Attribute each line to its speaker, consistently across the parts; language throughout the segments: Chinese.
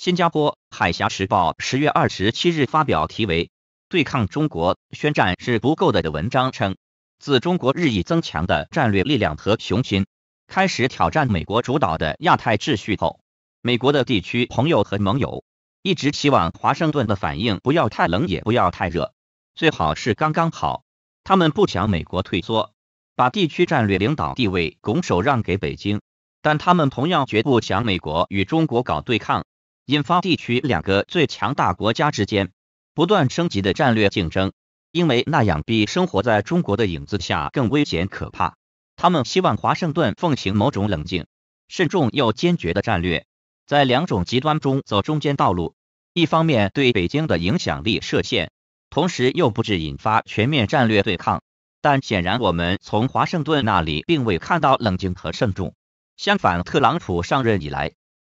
Speaker 1: 新加坡《海峡时报》十月二十七日发表题为《对抗中国宣战是不够的》的文章称，自中国日益增强的战略力量和雄心开始挑战美国主导的亚太秩序后，美国的地区朋友和盟友一直希望华盛顿的反应不要太冷，也不要太热，最好是刚刚好。他们不想美国退缩，把地区战略领导地位拱手让给北京，但他们同样绝不想美国与中国搞对抗。引发地区两个最强大国家之间不断升级的战略竞争，因为那样比生活在中国的影子下更危险可怕。他们希望华盛顿奉行某种冷静、慎重又坚决的战略，在两种极端中走中间道路，一方面对北京的影响力设限，同时又不致引发全面战略对抗。但显然，我们从华盛顿那里并未看到冷静和慎重。相反，特朗普上任以来。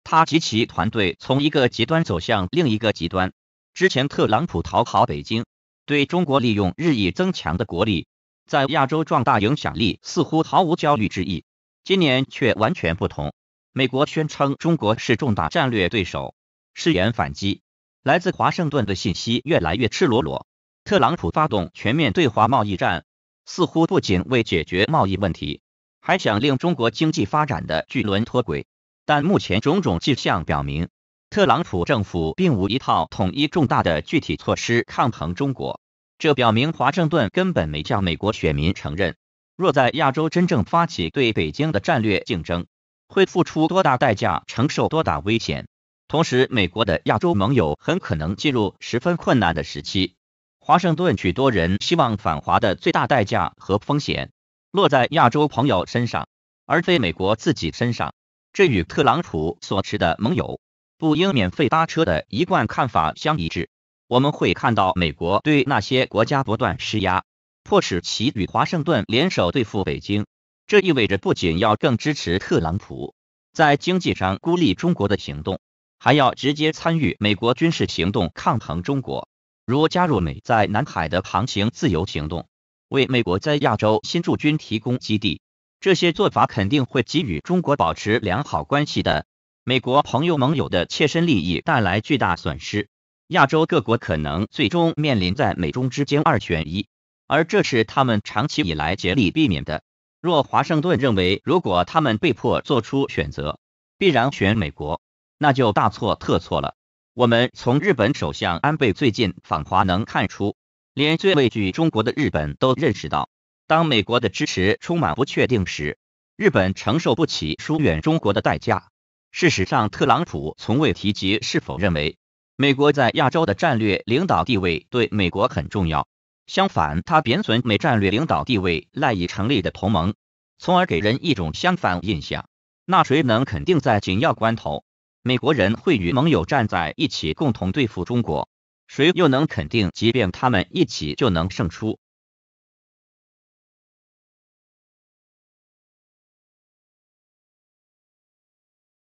Speaker 1: 他及其团队从一个极端走向另一个极端。之前，特朗普讨好北京，对中国利用日益增强的国力在亚洲壮大影响力，似乎毫无焦虑之意。今年却完全不同。美国宣称中国是重大战略对手，誓言反击。来自华盛顿的信息越来越赤裸裸。特朗普发动全面对华贸易战，似乎不仅为解决贸易问题，还想令中国经济发展的巨轮脱轨。但目前种种迹象表明，特朗普政府并无一套统一重大的具体措施抗衡中国。这表明华盛顿根本没向美国选民承认，若在亚洲真正发起对北京的战略竞争，会付出多大代价，承受多大危险。同时，美国的亚洲盟友很可能进入十分困难的时期。华盛顿许多人希望反华的最大代价和风险落在亚洲朋友身上，而非美国自己身上。这与特朗普所持的盟友不应免费搭车的一贯看法相一致。我们会看到美国对那些国家不断施压，迫使其与华盛顿联手对付北京。这意味着不仅要更支持特朗普在经济上孤立中国的行动，还要直接参与美国军事行动抗衡中国，如加入美在南海的航行自由行动，为美国在亚洲新驻军提供基地。这些做法肯定会给予中国保持良好关系的美国朋友盟友的切身利益带来巨大损失。亚洲各国可能最终面临在美中之间二选一，而这是他们长期以来竭力避免的。若华盛顿认为如果他们被迫做出选择，必然选美国，那就大错特错了。我们从日本首相安倍最近访华能看出，连最畏惧中国的日本都认识到。当美国的支持充满不确定时，日本承受不起疏远中国的代价。事实上，特朗普从未提及是否认为美国在亚洲的战略领导地位对美国很重要。相反，他贬损美战略领导地位赖以成立的同盟，从而给人一种相反印象。那谁能肯定在紧要关头，美国人会与盟友站在一起共同对付中国？谁又能肯定，即便他们一起就能胜出？